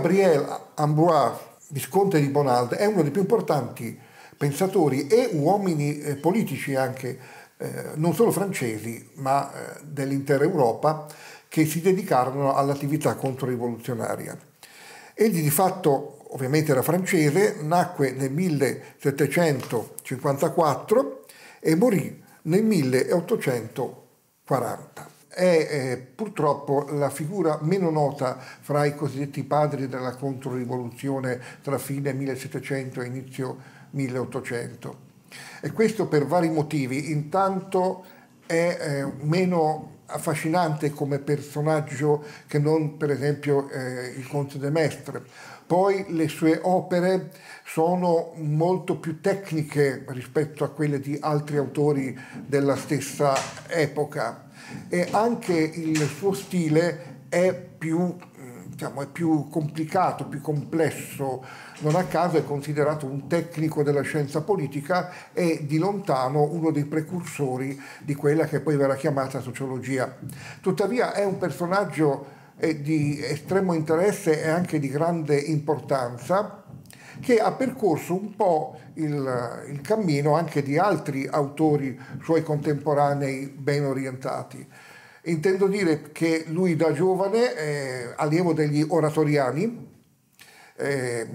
Gabriel Ambroise, visconte di Bonald, è uno dei più importanti pensatori e uomini eh, politici anche, eh, non solo francesi, ma eh, dell'intera Europa, che si dedicarono all'attività controrivoluzionaria. Egli di fatto, ovviamente era francese, nacque nel 1754 e morì nel 1840 è eh, purtroppo la figura meno nota fra i cosiddetti padri della controrivoluzione tra fine 1700 e inizio 1800. E questo per vari motivi. Intanto è eh, meno affascinante come personaggio che non per esempio eh, il conte de Mestre. Poi le sue opere sono molto più tecniche rispetto a quelle di altri autori della stessa epoca e anche il suo stile è più, eh, diciamo, è più complicato, più complesso. Non a caso è considerato un tecnico della scienza politica e di lontano uno dei precursori di quella che poi verrà chiamata sociologia. Tuttavia è un personaggio eh, di estremo interesse e anche di grande importanza che ha percorso un po' il, il cammino anche di altri autori suoi contemporanei ben orientati. Intendo dire che lui da giovane eh, allievo degli oratoriani, eh,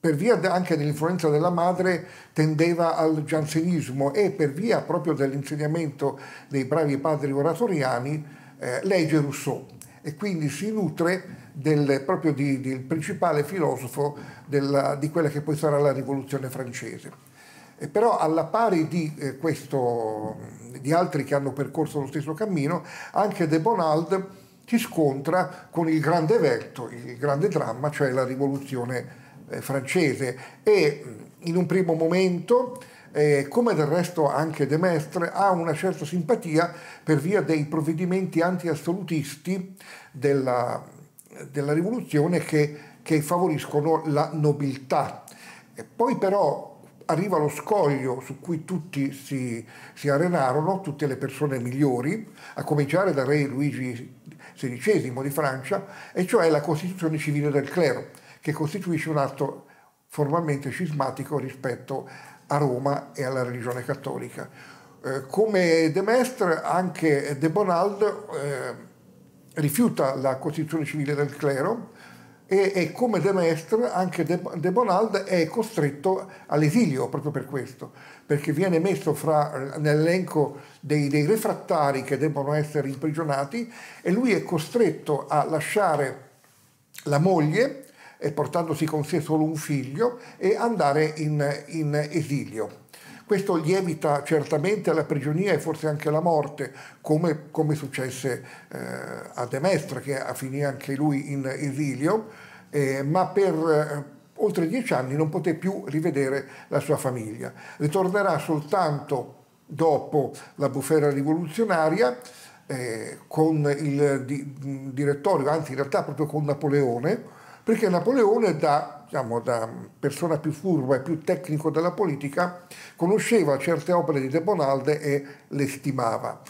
per via anche dell'influenza della madre tendeva al giansenismo e per via proprio dell'insegnamento dei bravi padri oratoriani eh, legge Rousseau e quindi si nutre del, proprio di, del principale filosofo della, di quella che poi sarà la rivoluzione francese. E però alla pari di, eh, questo, di altri che hanno percorso lo stesso cammino, anche De Bonald si scontra con il grande evento, il grande dramma, cioè la rivoluzione eh, francese e in un primo momento eh, come del resto anche De Mestre, ha una certa simpatia per via dei provvedimenti anti-assolutisti della, della rivoluzione che, che, favoriscono la nobiltà. E poi però arriva lo scoglio su cui tutti si, si arenarono, tutte le persone migliori, a cominciare dal re Luigi XVI di Francia, e cioè la Costituzione civile del clero, che costituisce un atto formalmente scismatico rispetto a a Roma e alla religione cattolica. Eh, come De Mestre anche De Bonald eh, rifiuta la costituzione civile del clero e, e come De Mestre anche De, De Bonald è costretto all'esilio proprio per questo, perché viene messo fra, nell'elenco dei, dei refrattari che debbono essere imprigionati e lui è costretto a lasciare la moglie e portandosi con sé solo un figlio e andare in, in esilio. Questo gli evita certamente la prigionia e forse anche la morte, come, come successe eh, a Demestre, che finì anche lui in esilio, eh, ma per eh, oltre dieci anni non poté più rivedere la sua famiglia. Ritornerà soltanto dopo la bufera rivoluzionaria, eh, con il di, direttorio, anzi in realtà proprio con Napoleone, perché Napoleone da, diciamo, da, persona più furba e più tecnico della politica conosceva certe opere di De Bonalde e le stimava.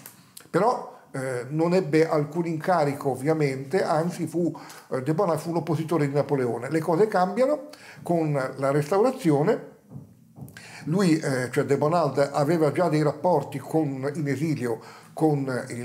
Però eh, non ebbe alcun incarico ovviamente, anzi fu, eh, De Bonalde fu un oppositore di Napoleone. Le cose cambiano con la restaurazione, lui, eh, cioè De Bonald, aveva già dei rapporti con, in esilio con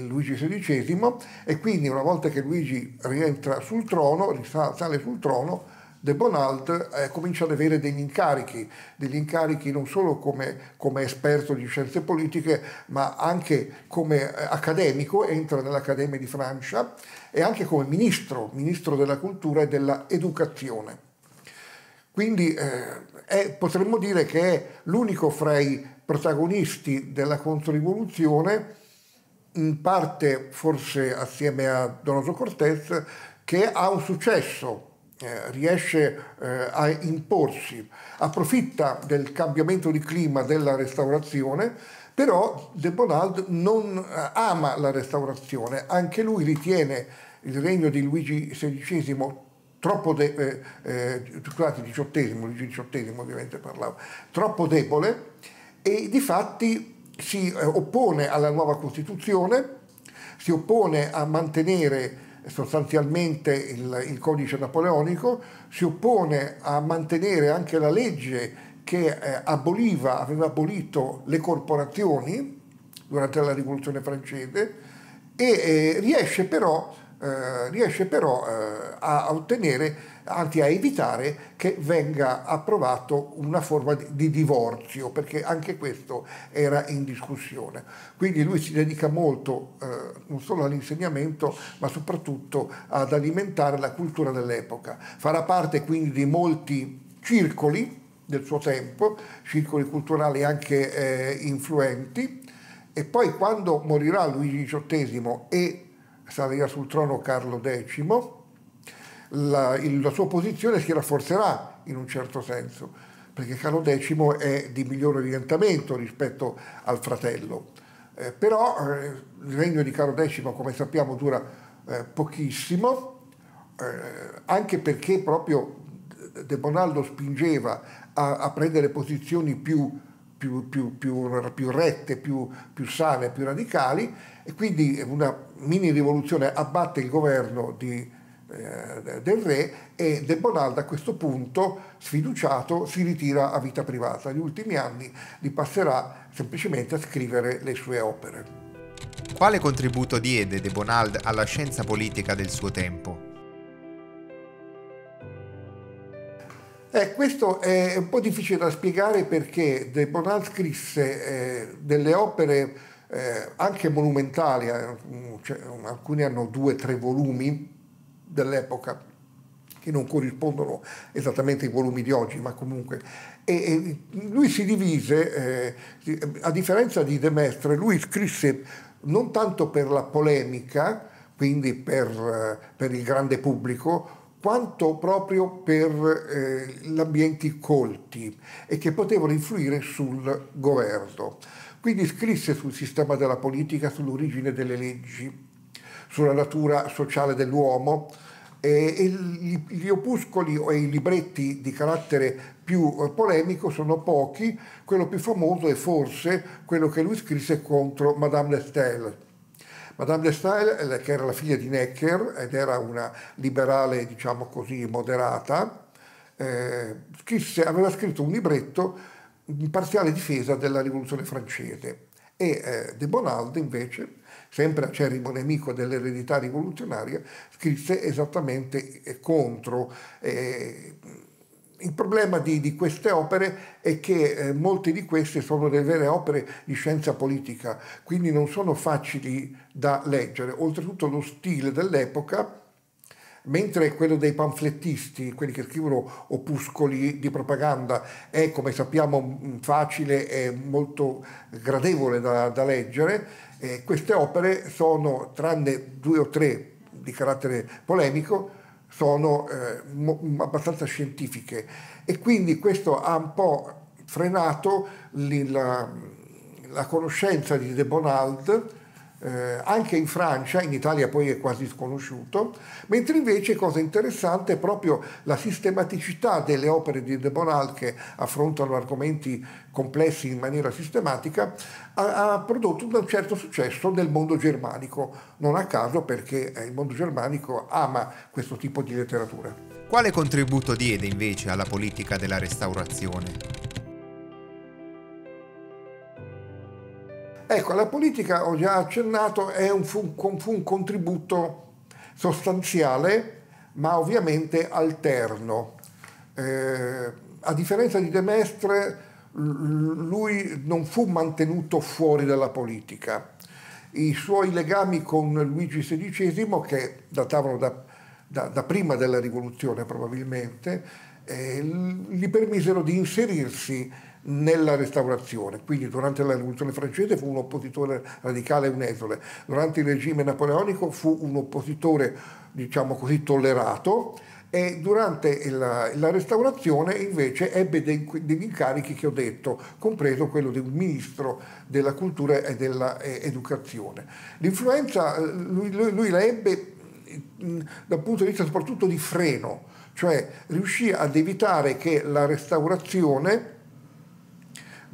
Luigi XVI e quindi una volta che Luigi rientra sul trono, risale sul trono, De Bonald eh, comincia ad avere degli incarichi, degli incarichi non solo come, come esperto di scienze politiche, ma anche come eh, accademico, entra nell'Accademia di Francia e anche come ministro, ministro della cultura e dell'educazione. Quindi eh, è, potremmo dire che è l'unico fra i protagonisti della Controrivoluzione in parte forse assieme a Donato Cortez, che ha un successo, eh, riesce eh, a imporsi, approfitta del cambiamento di clima della restaurazione, però De Bonald non eh, ama la restaurazione, anche lui ritiene il regno di Luigi XVI troppo de- eh, eh scusate, XVIII, Luigi XVIII ovviamente parlava, troppo debole e di fatti si eh, oppone alla nuova Costituzione, si oppone a mantenere sostanzialmente il, il, codice napoleonico, si oppone a mantenere anche la legge che eh, aboliva, aveva abolito le corporazioni durante la rivoluzione francese e eh, riesce però eh, riesce però eh, a ottenere, anzi a evitare che venga approvato una forma di, di divorzio, perché anche questo era in discussione. Quindi lui si dedica molto eh, non solo all'insegnamento, ma soprattutto ad alimentare la cultura dell'epoca. Farà parte quindi di molti circoli del suo tempo, circoli culturali anche eh, influenti, e poi quando morirà Luigi XVIII e salirà sul trono Carlo X, la, il, la sua posizione si rafforzerà in un certo senso, perché Carlo X è di migliore orientamento rispetto al fratello. Eh, però eh, il regno di Carlo X, come sappiamo, dura eh, pochissimo, eh, anche perché proprio De Bonaldo spingeva a, a prendere posizioni più più, più, più, più rette, più, sane, più radicali e quindi una mini rivoluzione abbatte il governo di, eh, del re e De Bonald a questo punto, sfiduciato, si ritira a vita privata. Gli ultimi anni li passerà semplicemente a scrivere le sue opere. Quale contributo diede De Bonald alla scienza politica del suo tempo? Eh, questo è un po' difficile da spiegare perché De Bonal scrisse eh, delle opere eh, anche monumentali, eh, cioè, alcune hanno due o tre volumi dell'epoca che non corrispondono esattamente ai volumi di oggi, ma comunque. E, e lui si divise, eh, a differenza di De Mestre, lui scrisse non tanto per la polemica, quindi per, eh, per il grande pubblico, quanto proprio per eh, gli ambienti colti e che potevano influire sul governo. Quindi scrisse sul sistema della politica, sull'origine delle leggi, sulla natura sociale dell'uomo e, e gli, gli, opuscoli o i libretti di carattere più eh, polemico sono pochi, quello più famoso è forse quello che lui scrisse contro Madame d'Estelle Madame de Stael, eh, che era la figlia di Necker ed era una liberale, diciamo così, moderata, eh, scrisse, aveva scritto un libretto in parziale difesa della rivoluzione francese e eh, De Bonald invece, sempre acerrimo nemico dell'eredità rivoluzionaria, scrisse esattamente eh, contro. Eh, il problema di, di, queste opere è che eh, molte di queste sono delle vere opere di scienza politica, quindi non sono facili da leggere. Oltretutto lo stile dell'epoca, mentre quello dei panflettisti, quelli che scrivono opuscoli di propaganda, è come sappiamo facile e molto gradevole da, da leggere, eh, queste opere sono, tranne due o tre di carattere polemico, sono eh, abbastanza scientifiche e quindi questo ha un po' frenato la, la conoscenza di De Bonald eh, anche in Francia, in Italia poi è quasi sconosciuto, mentre invece cosa interessante è proprio la sistematicità delle opere di De Bonal che affrontano argomenti complessi in maniera sistematica, ha, ha prodotto un certo successo nel mondo germanico, non a caso perché eh, il mondo germanico ama questo tipo di letteratura. Quale contributo diede invece alla politica della restaurazione? Ecco, la politica, ho già accennato, è un, fu, fu un contributo sostanziale, ma ovviamente alterno. Eh, a differenza di De Mestre, lui non fu mantenuto fuori dalla politica. I suoi legami con Luigi XVI, che datavano da, da, da prima della rivoluzione probabilmente, eh, gli permisero di inserirsi nella restaurazione, quindi durante la rivoluzione francese fu un oppositore radicale e un unesole, durante il regime napoleonico fu un oppositore diciamo così tollerato e durante la, la, restaurazione invece ebbe dei, degli incarichi che ho detto, compreso quello di un ministro della cultura e dell'educazione. L'influenza lui, lui, lui la ebbe mm, dal punto di vista soprattutto di freno, cioè riuscì ad evitare che la restaurazione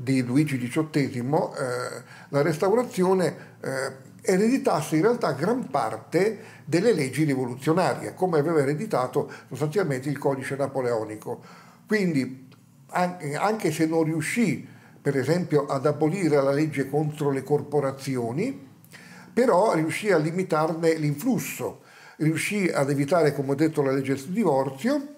di Luigi XVIII, eh, la restaurazione eh, ereditasse in realtà gran parte delle leggi rivoluzionarie, come aveva ereditato sostanzialmente il codice napoleonico. Quindi, anche se non riuscì, per esempio, ad abolire la legge contro le corporazioni, però riuscì a limitarne l'influsso, riuscì ad evitare, come ho detto, la legge sul divorzio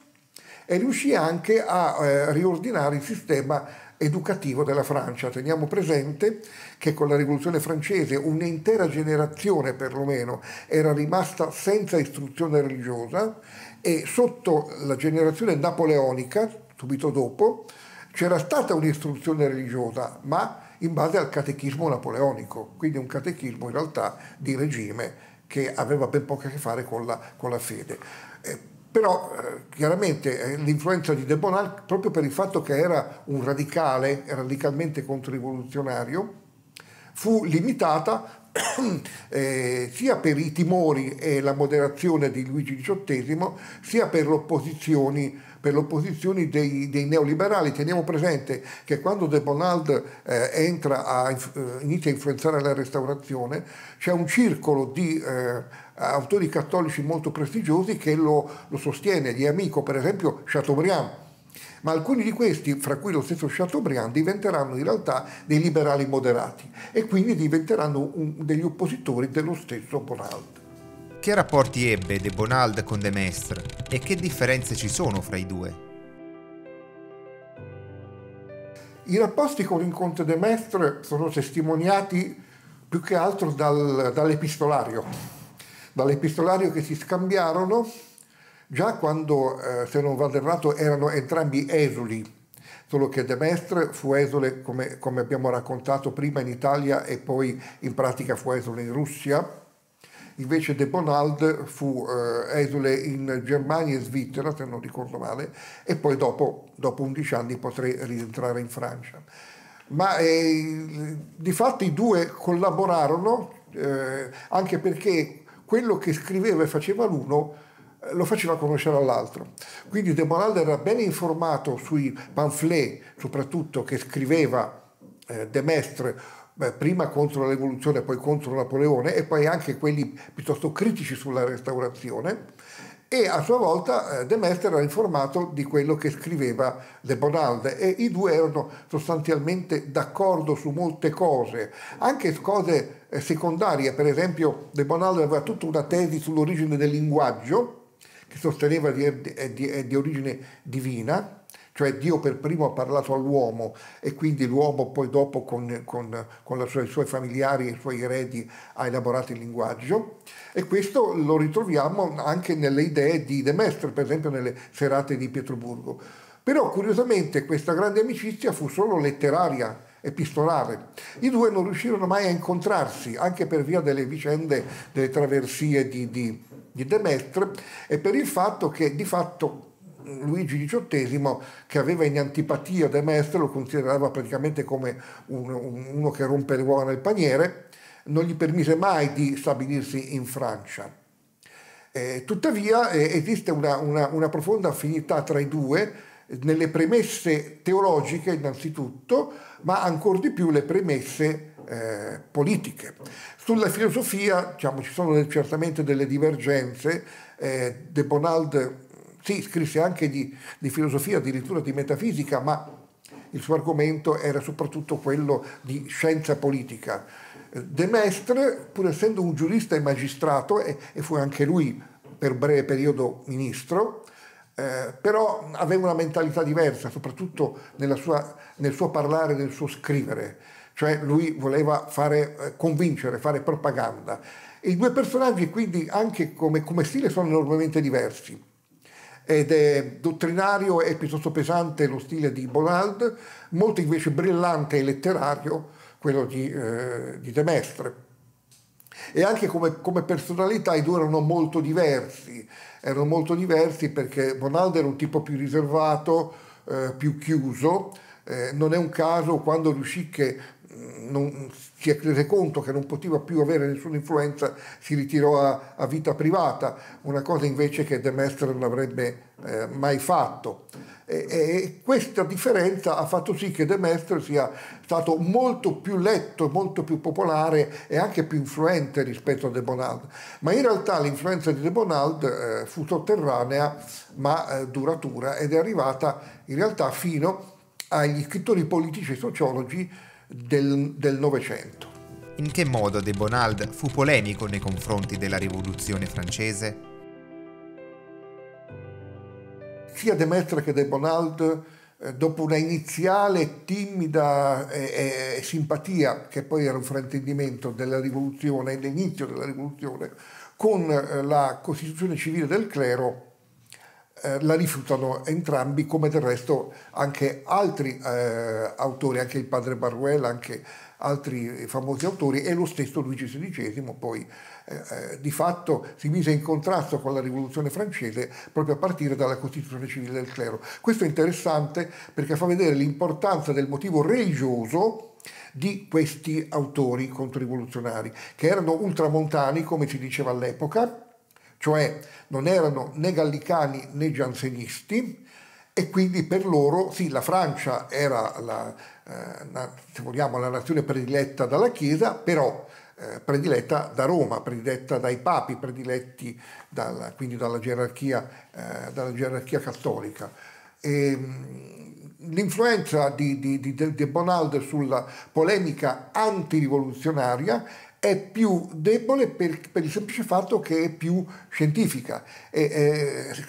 e riuscì anche a eh, riordinare il sistema educativo della Francia. Teniamo presente che con la rivoluzione francese un'intera generazione perlomeno era rimasta senza istruzione religiosa e sotto la generazione napoleonica, subito dopo, c'era stata un'istruzione religiosa, ma in base al catechismo napoleonico, quindi un catechismo in realtà di regime che aveva ben poco a che fare con la, con la fede. Eh, però eh, chiaramente eh, l'influenza di De Bonal, proprio per il fatto che era un radicale, radicalmente controrivoluzionario, fu limitata eh, sia per i timori e la moderazione di Luigi XVIII, sia per l'opposizione per l'opposizione dei, dei, neoliberali. Teniamo presente che quando De Bonald eh, a, eh, inizia a influenzare la restaurazione, c'è un circolo di eh, autori cattolici molto prestigiosi che lo, lo sostiene, gli amico per esempio Chateaubriand, ma alcuni di questi, fra cui lo stesso Chateaubriand, diventeranno in realtà dei liberali moderati e quindi diventeranno un, degli oppositori dello stesso Bonald. Che rapporti ebbe De Bonald con De Maistre e che differenze ci sono fra i due? I rapporti con il De Maistre sono testimoniati più che altro dal, dall'epistolario dall'epistolario che si scambiarono già quando, eh, se non vado errato, erano entrambi esuli, solo che De Mestre fu esule, come, come abbiamo raccontato, prima in Italia e poi in pratica fu esule in Russia invece De Bonald fu eh, esule in Germania e Svizzera, se non ricordo male, e poi dopo, dopo 11 anni potrei rientrare in Francia. Ma eh, di fatto i due collaborarono eh, anche perché quello che scriveva e faceva l'uno eh, lo faceva conoscere all'altro. Quindi De Bonald era ben informato sui pamphlet, soprattutto che scriveva eh, De Mestre prima contro la rivoluzione, poi contro Napoleone e poi anche quelli piuttosto critici sulla restaurazione e a sua volta eh, De Mester era informato di quello che scriveva De Bonalde e i due erano sostanzialmente d'accordo su molte cose, anche cose eh, secondarie, per esempio De Bonalde aveva tutta una tesi sull'origine del linguaggio che sosteneva di, er, di, eh, di origine divina, cioè Dio per primo ha parlato all'uomo e quindi l'uomo poi dopo con, con, con sua, i suoi familiari e i suoi eredi ha elaborato il linguaggio e questo lo ritroviamo anche nelle idee di De Mestre, per esempio nelle serate di Pietroburgo. Però curiosamente questa grande amicizia fu solo letteraria, epistolare. I due non riuscirono mai a incontrarsi, anche per via delle vicende, delle traversie di, di, di Demestre e per il fatto che di fatto Luigi XVIII che aveva in antipatia De Mestre, lo considerava praticamente come un, un, uno che rompe le uova nel paniere, non gli permise mai di stabilirsi in Francia. Eh, tuttavia eh, esiste una, una, una, profonda affinità tra i due nelle premesse teologiche innanzitutto, ma ancor di più le premesse eh, politiche. Sulla filosofia diciamo, ci sono certamente delle divergenze, eh, De Bonald sì, scrisse anche di, di filosofia, addirittura di metafisica, ma il suo argomento era soprattutto quello di scienza politica. De Mestre, pur essendo un giurista e magistrato, e, e fu anche lui per breve periodo ministro, eh, però aveva una mentalità diversa, soprattutto sua, nel suo parlare, nel suo scrivere, cioè lui voleva fare, eh, convincere, fare propaganda. E I due personaggi quindi anche come, come stile sono enormemente diversi ed è dottrinario e piuttosto pesante lo stile di Bonald, molto invece brillante e letterario quello di, eh, di De Mestre. E anche come, come, personalità i due erano molto diversi, erano molto diversi perché Bonald era un tipo più riservato, eh, più chiuso, eh, non è un caso quando riuscì che non, si è rese conto che non poteva più avere nessuna influenza, si ritirò a, a vita privata, una cosa invece che De Mestre non avrebbe eh, mai fatto. E, e, questa differenza ha fatto sì che De Mestre sia stato molto più letto, molto più popolare e anche più influente rispetto a De Bonald. Ma in realtà l'influenza di De Bonald eh, fu sotterranea ma eh, duratura ed è arrivata in realtà fino agli scrittori politici e sociologi del Novecento. In che modo De Bonald fu polemico nei confronti della rivoluzione francese? Sia De Maistre che De Bonald eh, dopo una iniziale timida eh, eh, simpatia, che poi era un fraintendimento della rivoluzione, l'inizio della rivoluzione, con eh, la costituzione civile del clero, eh, la rifiutano entrambi, come del resto anche altri eh, autori, anche il padre Baruel, anche altri famosi autori e lo stesso Luigi XVI poi eh, eh, di fatto si mise in contrasto con la rivoluzione francese proprio a partire dalla costituzione civile del clero. Questo è interessante perché fa vedere l'importanza del motivo religioso di questi autori controrivoluzionari che erano ultramontani come si diceva all'epoca cioè non erano né gallicani né giansenisti e quindi per loro sì, la Francia era la, eh, na, se vogliamo, la nazione prediletta dalla Chiesa, però eh, prediletta da Roma, prediletta dai papi, prediletti dalla, quindi dalla gerarchia, eh, dalla gerarchia cattolica. E, ehm, l'influenza di, di, di De Bonald sulla polemica antirivoluzionaria è più debole per, per, il semplice fatto che è più scientifica. E,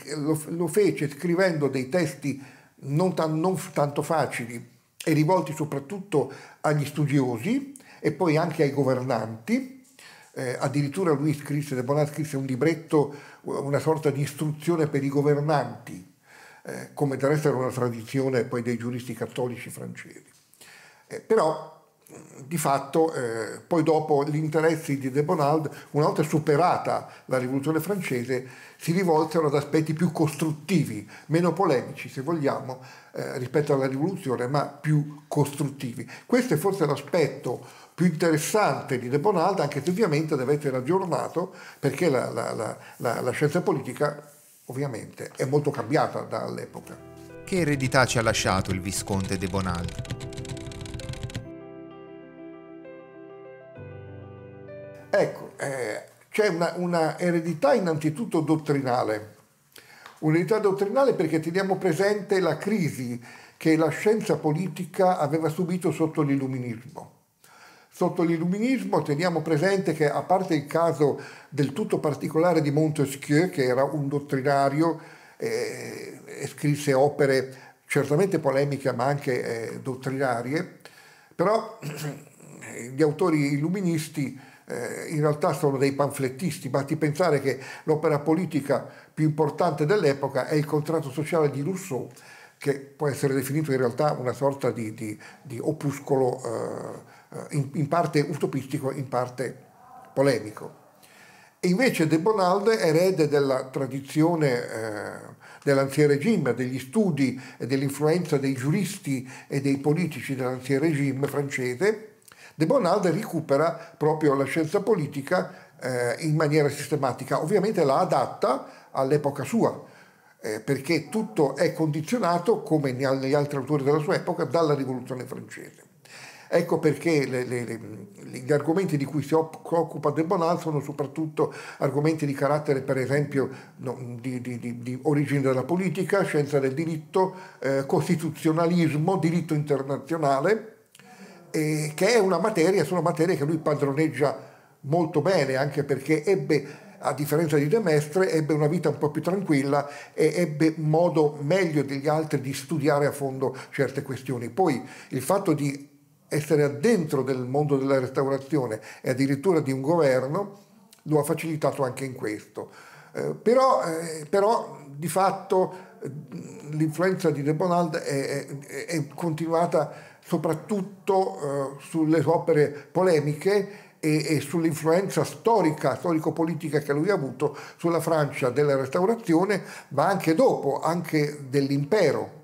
eh, lo, lo, fece scrivendo dei testi non, tan, non, tanto facili e rivolti soprattutto agli studiosi e poi anche ai governanti. Eh, addirittura lui scrisse, De Bonat scrisse un libretto, una sorta di istruzione per i governanti, eh, come deve essere una tradizione poi dei giuristi cattolici francesi. Eh, però di fatto eh, poi dopo gli interessi di De Bonald, una volta superata la rivoluzione francese, si rivolsero ad aspetti più costruttivi, meno polemici se vogliamo, eh, rispetto alla rivoluzione, ma più costruttivi. Questo è forse l'aspetto più interessante di De Bonald, anche se ovviamente deve essere aggiornato, perché la, la, la, la scienza politica ovviamente è molto cambiata dall'epoca. Che eredità ci ha lasciato il visconte De Bonald? Ecco, eh, c'è una, una, eredità innanzitutto dottrinale, un'eredità dottrinale perché teniamo presente la crisi che la scienza politica aveva subito sotto l'illuminismo. Sotto l'illuminismo teniamo presente che, a parte il caso del tutto particolare di Montesquieu, che era un dottrinario eh, e scrisse opere certamente polemiche ma anche eh, dottrinarie, però gli autori illuministi eh, in realtà sono dei panflettisti, basti pensare che l'opera politica più importante dell'epoca è il contratto sociale di Rousseau, che può essere definito in realtà una sorta di, di, di opuscolo eh, eh in, in, parte utopistico, in parte polemico. E invece De Bonalde, erede della tradizione eh, dell'anzian regime, degli studi e dell'influenza dei giuristi e dei politici dell'anzian regime francese, De Bonald recupera proprio la scienza politica eh, in maniera sistematica, ovviamente la adatta all'epoca sua, eh, perché tutto è condizionato, come negli altri autori della sua epoca, dalla rivoluzione francese. Ecco perché le, le, le, gli argomenti di cui si occupa De Bonal sono soprattutto argomenti di carattere, per esempio, no, di, di, di, di, origine della politica, scienza del diritto, eh, costituzionalismo, diritto internazionale eh, che è una materia, sono materie che lui padroneggia molto bene, anche perché ebbe a differenza di De Mestre, ebbe una vita un po' più tranquilla e ebbe modo meglio degli altri di studiare a fondo certe questioni. Poi il fatto di essere addentro del mondo della restaurazione e addirittura di un governo lo ha facilitato anche in questo. Eh, però, eh, però, di fatto eh, l'influenza di De Bonald è, è, è continuata soprattutto eh, sulle opere polemiche e, sull'influenza storica, storico-politica che lui ha avuto sulla Francia della Restaurazione, ma anche dopo, anche dell'impero,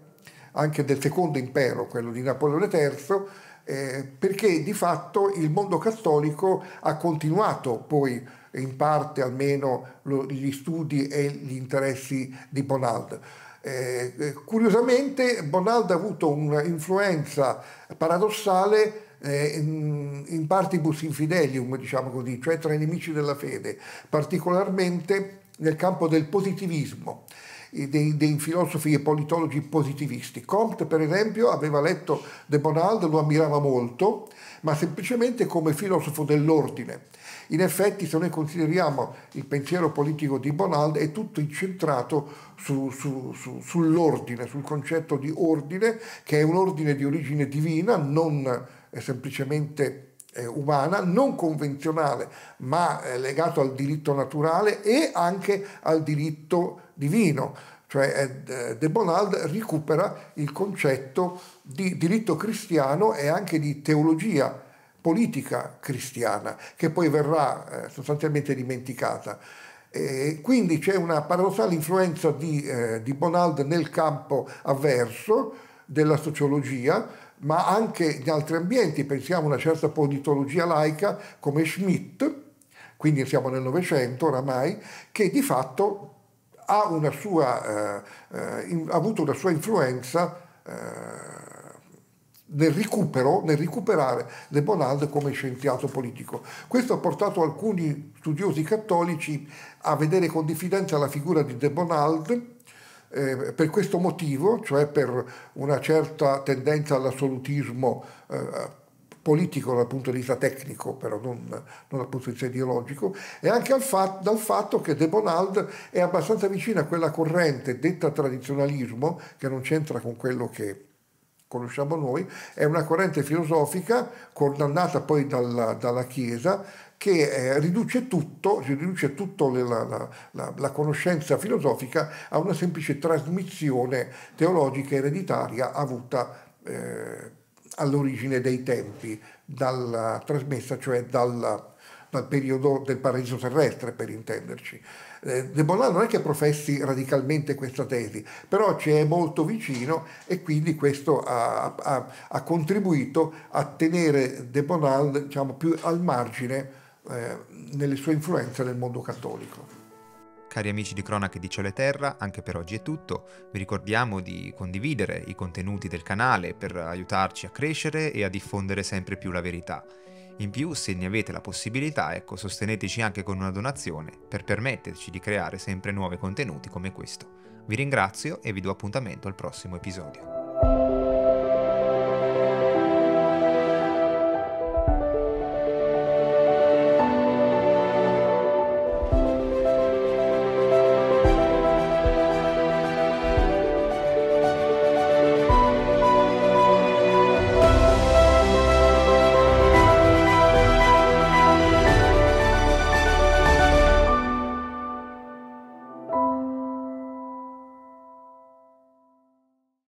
anche del secondo impero, quello di Napoleone III, eh, perché di fatto il mondo cattolico ha continuato poi in parte almeno lo, gli studi e gli interessi di Bonald. Eh, eh, curiosamente Bonaldo ha avuto un'influenza paradossale eh, in, in partibus infidelium, diciamo così, cioè tra i nemici della fede, particolarmente nel campo del positivismo. Eh, dei, dei, filosofi e politologi positivisti. Comte, per esempio, aveva letto De Bonald, lo ammirava molto, ma semplicemente come filosofo dell'ordine. In effetti se noi consideriamo il pensiero politico di Bonald è tutto incentrato su, su, su, sull'ordine, sul concetto di ordine, che è un ordine di origine divina, non eh, semplicemente eh, umana, non convenzionale, ma eh, legato al diritto naturale e anche al diritto divino cioè eh, eh, De Bonald recupera il concetto di diritto cristiano e anche di teologia politica cristiana che poi verrà eh, sostanzialmente dimenticata. E quindi c'è una paradossale influenza di, eh, di Bonald nel campo avverso della sociologia, ma anche in altri ambienti, pensiamo a una certa politologia laica come Schmidt, quindi siamo nel Novecento oramai, che di fatto ha, sua, eh, eh, in, ha avuto una sua influenza eh, nel recupero, nel recuperare Le Bonald come scienziato politico. Questo ha portato alcuni studiosi cattolici a vedere con diffidenza la figura di De Bonald eh, per questo motivo, cioè per una certa tendenza all'assolutismo eh, politico dal punto di vista tecnico, però non, non dal punto di vista ideologico, e anche fat, dal fatto che De Bonald è abbastanza vicino a quella corrente detta tradizionalismo, che non c'entra con quello che conosciamo noi, è una corrente filosofica condannata poi dalla, dalla Chiesa che eh, riduce tutto, si riduce tutta la, la, la, conoscenza filosofica a una semplice trasmissione teologica ereditaria avuta eh, all'origine dei tempi, dalla, trasmessa cioè dalla, dal periodo del paradiso terrestre per intenderci. Eh, De Bollà non è che professi radicalmente questa tesi, però ci è molto vicino e quindi questo ha, ha, ha contribuito a tenere De Bollà diciamo, più al margine eh, nelle sue influenze nel mondo cattolico. Cari amici di Cronache di Cielo e Terra, anche per oggi è tutto. Vi ricordiamo di condividere i contenuti del canale per aiutarci a crescere e a diffondere sempre più la verità. In più, se ne avete la possibilità, ecco, sosteneteci anche con una donazione per permetterci di creare sempre nuovi contenuti come questo. Vi ringrazio e vi do appuntamento al prossimo episodio.